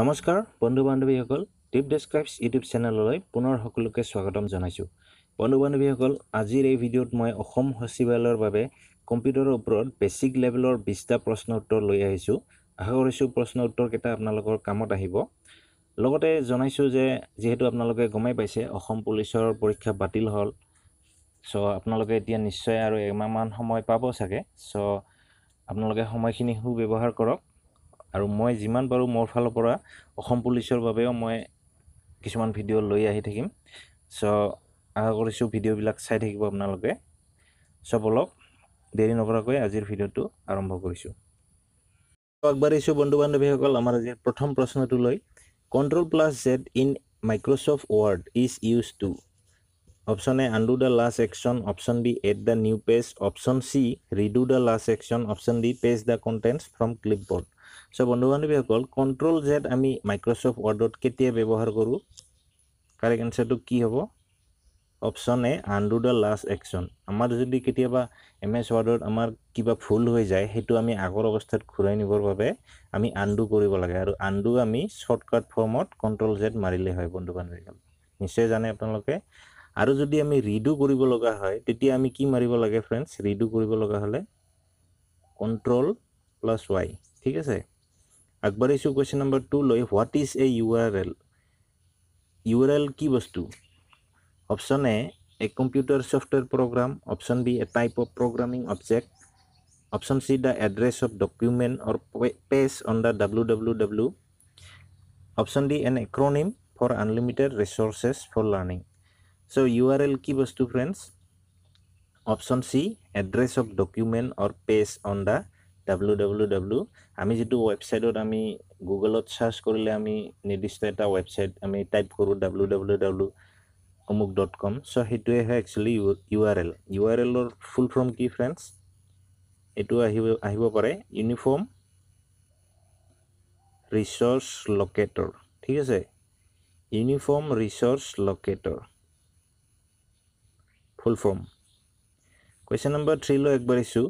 নমস্কাৰ বন্ধু বান্ধৱীসকল টিপ describes YouTube চেনেললৈ পুনৰ সকলোকে স্বাগতম জনাইছোঁ বন্ধু বান্ধৱীসকল আজিৰ এই ভিডিঅ'ত মই অসম সচিবালয়ৰ বাবে কম্পিউটাৰৰ ওপৰত বেছিক লেভেলৰ বিছটা প্ৰশ্ন উত্তৰ লৈ আহিছোঁ আশা কৰিছোঁ প্ৰশ্ন উত্তৰকেইটা আপোনালোকৰ কামত আহিব লগতে জনাইছোঁ যে যিহেতু আপোনালোকে গমেই পাইছে অসম পুলিচৰ পৰীক্ষা বাতিল হ'ল চ' আপোনালোকে এতিয়া নিশ্চয় আৰু এমাহমান সময় পাব চাগে চ' আপোনালোকে সময়খিনি সু ব্যৱহাৰ কৰক আৰু মই যিমান পাৰোঁ মোৰ ফালৰ পৰা অসম পুলিচৰ বাবেও মই কিছুমান ভিডিঅ' লৈ আহি থাকিম চ' আশা কৰিছোঁ ভিডিঅ'বিলাক চাই থাকিব আপোনালোকে চ' বলক দেৰি নকৰাকৈ আজিৰ ভিডিঅ'টো আৰম্ভ কৰিছোঁ আগবাঢ়িছোঁ বন্ধু বান্ধৱীসকল আমাৰ আজি প্ৰথম প্ৰশ্নটো লৈ control plus Z in Microsoft Word is use to option A undo the last action option B add the new page option C redo the last action option D paste the contents from clipboard so বন্ধু বান্ধবীসকল control Z আমি Microsoft ওয়ার্ডত কেতিয়া ব্যবহার করো correct এনসারটা কি হব option A undo the last action আমার যদি কেতিয়াবা এম এস ওয়ার্ডত আমার কিবা ভুল হয়ে যায় সেটো আমি আগর অবস্থাত ঘুরাই নিবর বাবে আমি আন্ডু করিব লাগে আর আন্ডু আমি শর্টকাট ফর্মত কন্ট্রোল জেড মারিলে হয় বন্ধু বান্ধবীসকল নিশ্চয় জানে আপনাদের আর যদি আমি রিডু করবলগা হয় তেতিয়া আমি কি মারিব লাগে ফ্রেন্ডস রিডু করবলগা হলে কন্ট্রোল প্লাস ওয়াই ठीक है अकबर इश्यू क्वेश्चन नंबर टू लो what is a URL URL की वस्तु option A a computer software program option B a type of programming object option C the address of document और page on the W W W option D an acronym for unlimited resources for learning so L की वस्तु friends option C address of document और page on the W W W আমি যিটো ৱেবছাইটত আমি গুগলত search কৰিলে আমি নিৰ্দিষ্ট এটা ৱেবছাইট আমি টাইপ কৰোঁ ডাব্লিউ ডাব্লিউ ডাব্লিউ অমুক ডট কম চ' সেইটোৱে হয় actually U U R L U R এলৰ ফুল ফৰ্ম কি ফ্ৰেণ্ডছ এইটো আহিব আহিব পাৰে ইউনিফৰ্ম ৰিচৰ্চ লকেটৰ ঠিক আছে ইউনিফৰ্ম ৰিচৰ্চ লকেটৰ ফুল ফৰ্ম কুৱেশ্যন নম্বৰ থ্ৰীলৈ আগবাঢ়িছোঁ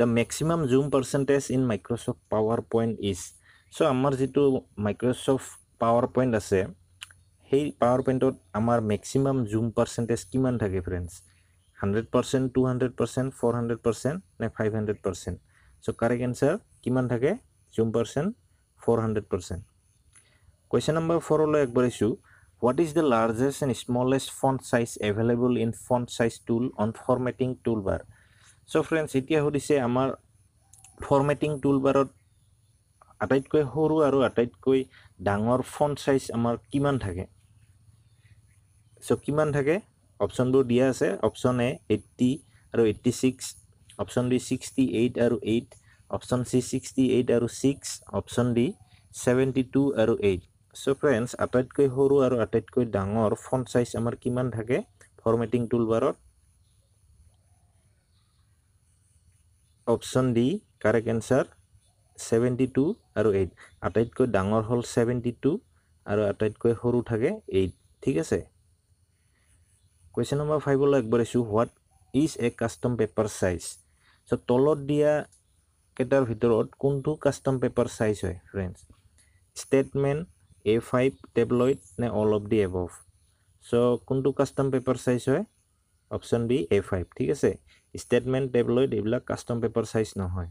the maximum zoom percentage in microsoft powerpoint is so amar jitu microsoft powerpoint ase hey powerpoint ot amar maximum zoom percentage kiman thake friends 100% 200% 400% na 500% so correct answer kiman thake zoom percent 400% question number 4 lo ekbar isu what is the largest and smallest font size available in font size tool on formatting toolbar so friends এটা সুদিছে আমার formatting টুলবারত আটাইতক সর আর আটাইতক ডর font size আমার কিমান থাকে সো কিমান থাকে অপশনব দিয়া আছে অপশন এ এইটি আর eighty six option B sixty eight আর eight option C sixty eight আর six option D seventy two আর এইট সো ফ্রেন্ডস আটাইতক সর আর আটাইতক ডর ফন্ট সাইজ আমার কিমান থাকে ফর্মেটিং টুলবারত option D correct answer seventy two আৰু এইট আটাইতকৈ ডাঙৰ হ'ল ছেভেণ্টি টু আৰু আটাইতকৈ সৰু থাকে এইট ঠিক আছে কুৱেশ্যন নম্বৰ ফাইভলৈ আগবাঢ়িছোঁ what is a custom paper size চ' তলত দিয়া কেইটাৰ ভিতৰত কোনটো কাষ্টম পেপাৰ চাইজ হয় friends statement A five tabloid নে অল অফ দি এভভ চ' কোনটো কাষ্টম পেপাৰ চাইজ হয় অপশ্যন বি এ ফাইভ ঠিক আছে ষ্টেটমেণ্ট টেবলয়ড এইবিলাক কাষ্টম পেপাৰ চাইজ নহয়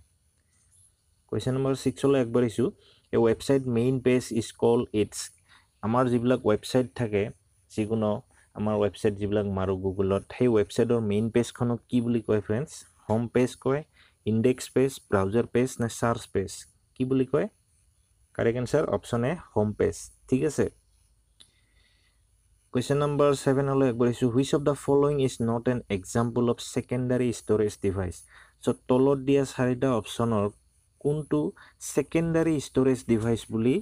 কুৱেশ্যন নম্বৰ ছিক্সলৈ আগবাঢ়িছোঁ এই website main page is call its আমাৰ যিবিলাক ৱেবছাইট থাকে যিকোনো আমাৰ ৱেবছাইট যিবিলাক মাৰোঁ গুগলত সেই ৱেবছাইটৰ মেইন পেজখনক কি বুলি কয় ফ্ৰেণ্ডছ হোম পেজ কয় ইণ্ডেক্স পেজ ব্ৰাউজাৰ পেজ নে চাৰ্চ পেজ কি বুলি কয় কাৰেক্ট এনচাৰ অপশ্যনে হোম পেজ ঠিক আছে কুৱেশ্যন নম্বৰ ছেভেনলৈ আগবাঢ়িছোঁ which of the following is not an example of secondary storage device চ' তলত দিয়া চাৰিটা অপশ্যনৰ কোনটো ছেকেণ্ডাৰী ষ্ট'ৰেজ ডিভাইচ বুলি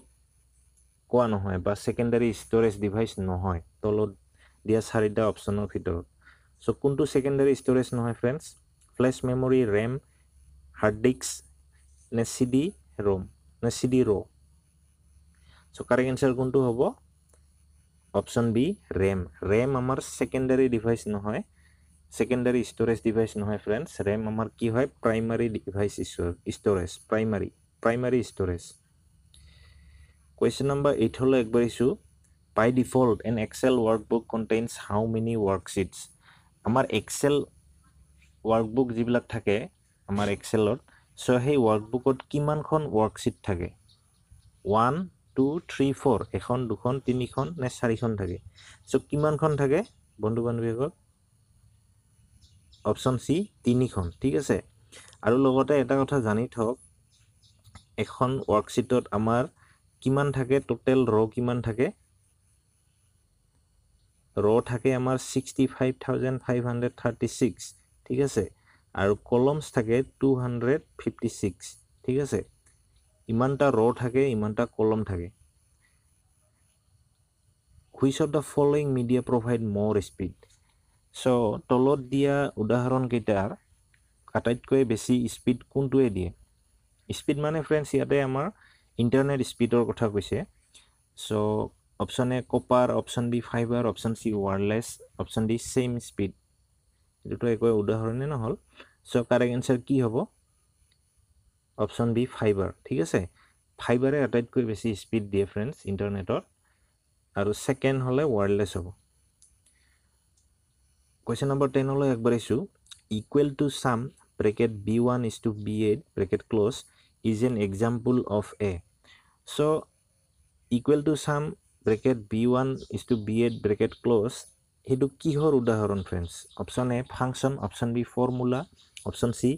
কোৱা নহয় বা ছেকেণ্ডাৰী ষ্ট'ৰেজ ডিভাইচ নহয় তলত দিয়া চাৰিটা অপশ্যনৰ ভিতৰত চ' কোনটো ছেকেণ্ডাৰী ষ্ট'ৰেজ নহয় friends flash memory RAM hard disk নে চি ডি ৰোম নে C D R' so' correct answer কোনটো হ'ব অপশ্যন বি ৰেম ৰেম আমাৰ ছেকেণ্ডাৰী ডিভাইচ নহয় ছেকেণ্ডাৰী ষ্ট'ৰেজ ডিভাইচ নহয় ফ্ৰেণ্ডছ ৰেম আমাৰ কি হয় primary device storage primary primary storage question number এইটলৈ আগবাঢ়িছোঁ by default an Excel workbook contains how many worksheets আমাৰ এক্সেল ৱৰ্কবুক যিবিলাক থাকে আমাৰ এক্সেলত চ' সেই ৱৰ্কবুকত কিমানখন ৱৰ্কশ্বীট থাকে ওৱান টু থ্ৰী ফ'ৰ এখন দুখন তিনিখন নে চাৰিখন থাকে চ' কিমানখন থাকে বন্ধু বান্ধৱীসকল অপশ্যন চি তিনিখন ঠিক আছে আৰু লগতে এটা কথা জানি থওক এখন ৱৰ্কশ্বিটত আমাৰ কিমান থাকে টোটেল ৰ' কিমান থাকে ৰ' থাকে আমাৰ sixty five thousand five hundred thirty six ঠিক আছে আৰু কলমছ থাকে টু হাণ্ড্ৰেড ফিফটি ছিক্স ঠিক আছে ইমানটা ৰ থাকে ইমানটা কলম থাকে which of the following media provide more speed so' তলত দিয়া উদাহৰণকেইটাৰ আটাইতকৈ বেছি স্পীড কোনটোৱে দিয়ে স্পীড মানে ফ্ৰেণ্ডছ ইয়াতে আমাৰ ইণ্টাৰনেট স্পীডৰ কথা কৈছে so' option A copper option B fibre option C wireless option D same speed এইটোতো একো উদাহৰণেই নহ'ল চ' কাৰেক্ট এনচাৰ কি হ'ব অপশ্যন বি ফাইবাৰ ঠিক আছে ফাইবাৰে আটাইতকৈ বেছি স্পীড দিয়ে ফ্ৰেণ্ডছ ইণ্টাৰনেটত আৰু ছেকেণ্ড হ'লে ৱাৰ্ডলেছ হ'ব কুৱেশ্যন নম্বৰ টেনলৈ আগবাঢ়িছোঁ equal to sum bracket B one is to B eight bracket close is an example of a so' equal to sum bracket B one is to B eight bracket close সেইটো কিহৰ উদাহৰণ friends option A function option B formula option C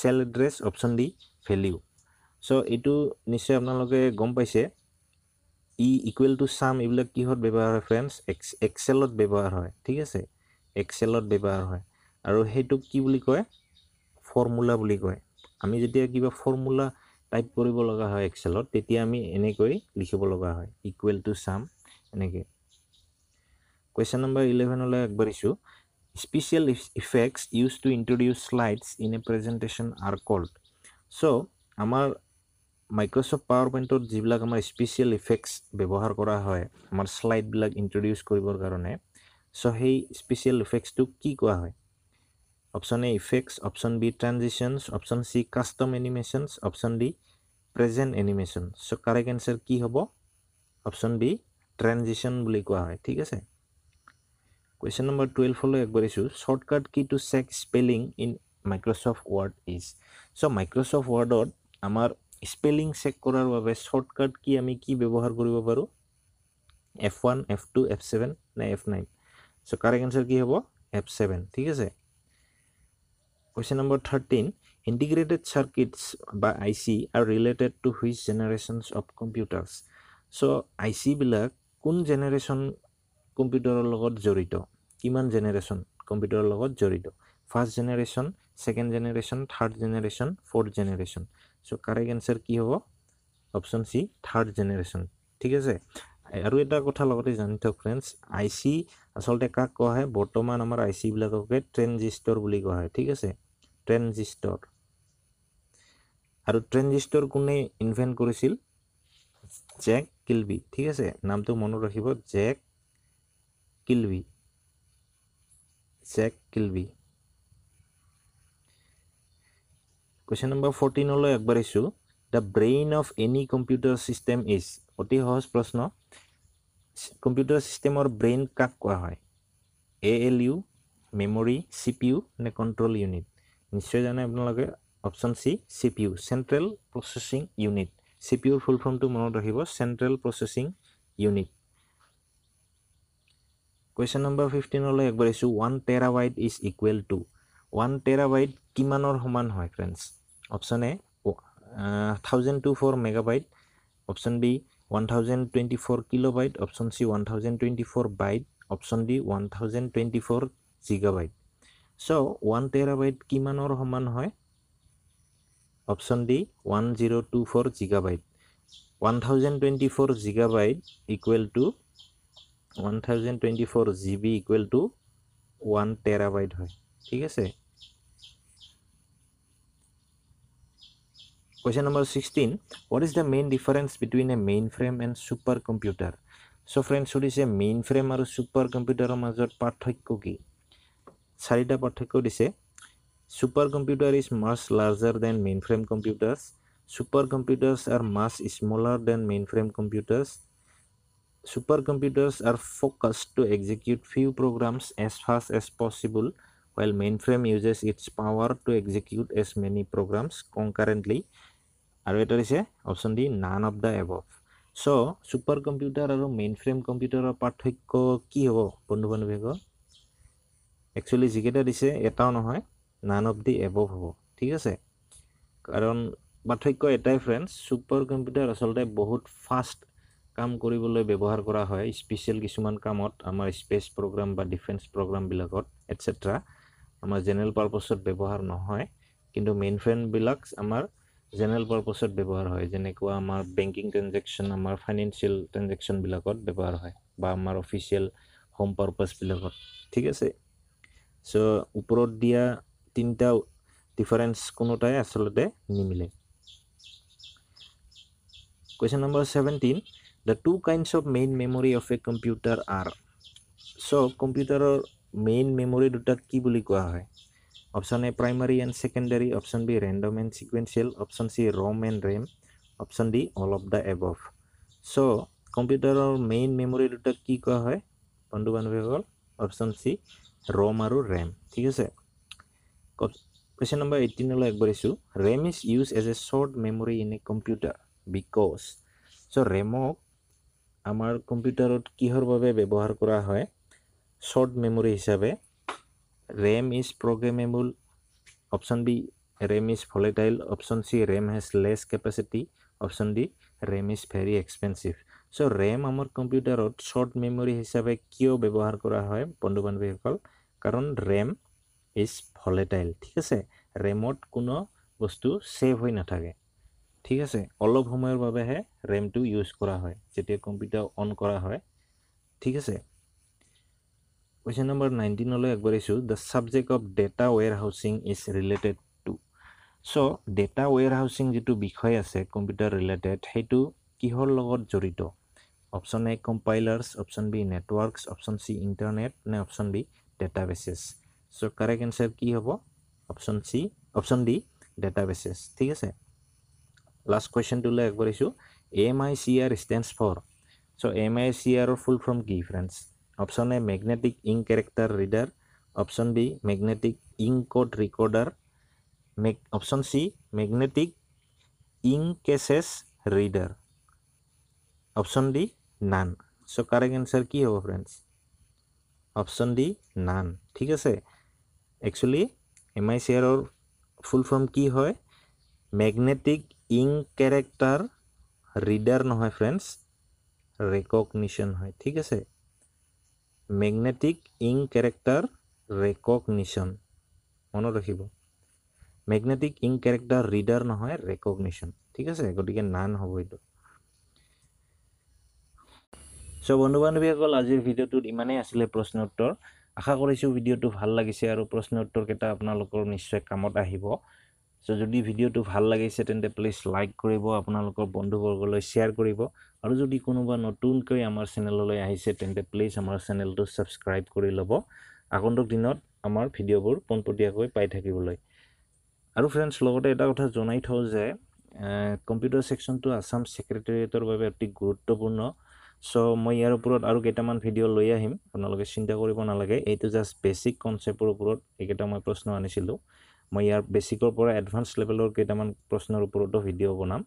cell address option D value so' এইটো নিশ্চয় আপোনালোকে গম পাইছে ই equal to চাম এইবিলাক কিহত ব্যৱহাৰ হয় ফ্ৰেণ্ডছ এক্স এক্সেলত ব্যৱহাৰ হয় ঠিক আছে এক্সেলত ব্যৱহাৰ হয় আৰু সেইটোক কি বুলি কয় ফৰ্মুলা বুলি কয় আমি যেতিয়া কিবা ফৰ্মুলা টাইপ কৰিব লগা হয় এক্সেলত তেতিয়া আমি এনেকৈ লিখিব লগা হয় ইকুৱেল টু চাম এনেকৈ কুৱেশ্যন নম্বৰ ইলেভেনলৈ আগবাঢ়িছোঁ special effects use to introduce slides in a presentation are called so' আমাৰ মাইক্ৰ'ছফ্ট পাৱাৰ পইণ্টত যিবিলাক আমাৰ স্পেচিয়েল ইফেক্টছ ব্যৱহাৰ কৰা হয় আমাৰ শ্লাইডবিলাক ইণ্ট্ৰডিউচ কৰিবৰ কাৰণে চ' সেই স্পেচিয়েল ইফেক্টছটোক কি কোৱা হয় option A effects option B transitions option C custom animations option D present animation so' correct answer কি হ'ব অপশ্যন বি ট্ৰেঞ্জিশ্যন বুলি কোৱা হয় ঠিক আছে কুৱেশ্যন নম্বৰ টুৱেলভলৈ আগবাঢ়িছোঁ shortcut key to check spelling in Microsoft Word is so' Microsoft ৱৰ্ডত আমাৰ স্পেলিং চেক কৰাৰ বাবে শ্বৰ্টকাট কি আমি কি ব্যৱহাৰ কৰিব পাৰোঁ F one F two F seven নে F nine so' correct answer কি হ'ব এফ ছেভেন ঠিক আছে question number thirteen integrated circuits বা আই চি আৰু related to which generations of computers so' I চিবিলাক কোন জেনেৰেশ্যন কম্পিউটাৰৰ লগত জড়িত কিমান জেনেৰেশ্যন কম্পিউটাৰৰ লগত জড়িত first generation second generation third generation fourth generation so' correct answer কি হ'ব অপশ্যন চি থাৰ্ড জেনেৰেশ্যন ঠিক আছে আৰু এটা কথা লগতে জানি থওক ফ্ৰেণ্ডছ আই চি আচলতে কাক কোৱা হয় বৰ্তমান আমাৰ আই চিবিলাককে ট্ৰেনজিষ্টৰ বুলি কোৱা হয় ঠিক আছে ট্ৰেনজিষ্টৰ আৰু ট্ৰেনজিষ্টৰ কোনে ইনভেণ্ট কৰিছিল জেক কিলবি ঠিক আছে নামটো মনত ৰাখিব Jack Kilby Jack Kilby question number ফৰ্টিনলৈ আগবাঢ়িছোঁ the brain of any computer system is অতি সহজ প্ৰশ্ন কম্পিউটাৰ ছিষ্টেমৰ ব্ৰেইন কাক কোৱা হয় A L U memory C P U নে কণ্ট্ৰল ইউনিট নিশ্চয় জানে আপোনালোকে option C C P U central processing unit C P ইউৰ ফুল ফৰ্মটো মনত ৰাখিব central processing unit question number ফিফটিনলৈ একবাৰ আহিছোঁ one terabyte is equal to one terabyte কিমানৰ সমান হয় friends option A thousand two four megabyte option B one thousand twenty four kilobyte option C one thousand twenty four byte option D one thousand twenty four gigabyte so' one terabyte কিমানৰ সমান হয় option D one zero' two four gigabyte one thousand twenty four gigabyte equal to one thousand twenty four G B equal to one terabyte হয় ঠিক আছে question number 16 what is the main difference between a mainframe and supercomputer so friends should is a mainframe or supercomputer major parthakyo ki sarita parthakyo dise supercomputer is much larger than mainframe computers supercomputers are much smaller than mainframe computers supercomputers are focused to execute few programs as fast as possible while mainframe uses its power to execute as many programs concurrently আৰু এটা হৈছে option D none of the above so' super computer আৰু mainframe কম্পিউটাৰৰ পাৰ্থক্য কি হ'ব বন্ধু বান্ধৱীসকল actually যিকেইটা দিছে এটাও নহয় নান অফ দি এভ হ'ব ঠিক আছে কাৰণ পাৰ্থক্য এটাই ফ্ৰেণ্ডছ ছুপাৰ কম্পিউটাৰ আচলতে বহুত ফাষ্ট কাম কৰিবলৈ ব্যৱহাৰ কৰা হয় স্পেচিয়েল কিছুমান কামত আমাৰ স্পেচ প্ৰগ্ৰাম বা ডিফেন্স প্ৰগ্ৰামবিলাকত এটচেট্ৰা আমাৰ জেনেৰেল পাৰ্পছত ব্যৱহাৰ নহয় কিন্তু মেইন ফ্ৰেণ্ডবিলাক আমাৰ জেনেৰেল পাৰ্পাছত ব্যৱহাৰ হয় যেনেকুৱা আমাৰ বেংকিং ট্ৰেনজেকশ্যন আমাৰ ফাইনেন্সিয়েল ট্ৰেনজেকশ্যনবিলাকত ব্যৱহাৰ হয় বা আমাৰ অফিচিয়েল হোম পাৰ্পাছবিলাকত ঠিক আছে চ' ওপৰত দিয়া তিনিটা ডিফাৰেঞ্চ কোনোটাই আচলতে নিমিলে question number seventeen the two kinds of main memory of a computer are so' কম্পিউটাৰৰ মেইন মেমৰি দুটাক কি বুলি কোৱা হয় option A primary and secondary option B random and sequential option C ROM and RAM option D all of the above so computer और main memory दूटा की क्या है बंधु बान्वी ऑप्शन सी रोम और रैम ठीक है क्वेश्चन नम्बर एट्टीन एक बार RAM is use as a short memory in a computer because so रेमक आम कम्पिटारत किहर व्यवहार करा है शॉर्ट मेमोरी हिसाब से RAM is programmable option B RAM is volatile option C RAM has less capacity option D RAM is very expensive so RAM amar computer ot short memory hisabe kyo byabohar kara hoy bondhu banbe hokol karon RAM is volatile thik ase RAM ot kono bostu save hoy na thake thik ase olop homoyor babe he RAM tu use kara hoy jete computer on kara hoy thik ase question number নাইণ্টিনলৈ আগবাঢ়িছোঁ the subject of data warehousing is related to so' data warehousing যিটো বিষয় আছে computer related সেইটো কিহৰ লগত জড়িত option A compilers option B networks option C internet নে option B databases so' correct answer কি হ'ব option C option D databases ঠিক আছে লাষ্ট কুৱেশ্যনটোলৈ আগবাঢ়িছোঁ M I C R stands for so' M I C আৰৰ full form কি friends option A magnetic ink character reader option B magnetic ink code recorder mag option C magnetic ink cases reader option D none so' correct answer কি হ'ব friends option D নান ঠিক আছে actually M I C আৰৰ full form কি হয় magnetic ink character reader নহয় friends recognition হয় ঠিক আছে মেগনেটিক ইং কেৰেক্টাৰ ৰেকগনিশ্যন মনত ৰাখিব মেগনেটিক ইং কেৰেক্টাৰ ৰিডাৰ নহয় ৰেকগনিশ্যন ঠিক আছে গতিকে নান হ'ব এইটো চ' বন্ধু বান্ধৱীসকল আজিৰ ভিডিঅ'টোত ইমানেই আছিলে প্ৰশ্ন উত্তৰ আশা কৰিছোঁ ভিডিঅ'টো ভাল লাগিছে আৰু প্ৰশ্ন উত্তৰকেইটা আপোনালোকৰ নিশ্চয় কামত আহিব চ' যদি ভিডিঅ'টো ভাল লাগিছে তেন্তে প্লিজ লাইক কৰিব আপোনালোকৰ বন্ধুবৰ্গলৈ শ্বেয়াৰ কৰিব আৰু যদি কোনোবা নতুনকৈ আমাৰ চেনেললৈ আহিছে তেন্তে প্লিজ আমাৰ চেনেলটো ছাবস্ক্ৰাইব কৰি ল'ব আগন্তুক দিনত আমাৰ ভিডিঅ'বোৰ পোনপটীয়াকৈ পাই থাকিবলৈ আৰু ফ্ৰেণ্ডছ লগতে এটা কথা জনাই থওঁ যে কম্পিউটাৰ ছেকশ্যনটো আছাম ছেক্ৰেটেৰিয়েটৰ বাবে অতি গুৰুত্বপূৰ্ণ চ' মই ইয়াৰ ওপৰত আৰু কেইটামান ভিডিঅ' লৈ আহিম আপোনালোকে চিন্তা কৰিব নালাগে এইটো জাষ্ট বেচিক কনচেপ্টৰ ওপৰত এইকেইটা মই প্ৰশ্ন আনিছিলোঁ মই ইয়াৰ বেছিকৰ পৰা এডভান্স লেভেলৰ কেইটামান প্ৰশ্নৰ ওপৰতো ভিডিঅ' বনাম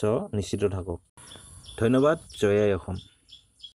চ' নিশ্চিত থাকক ধন্যবাদ জয় আই অসম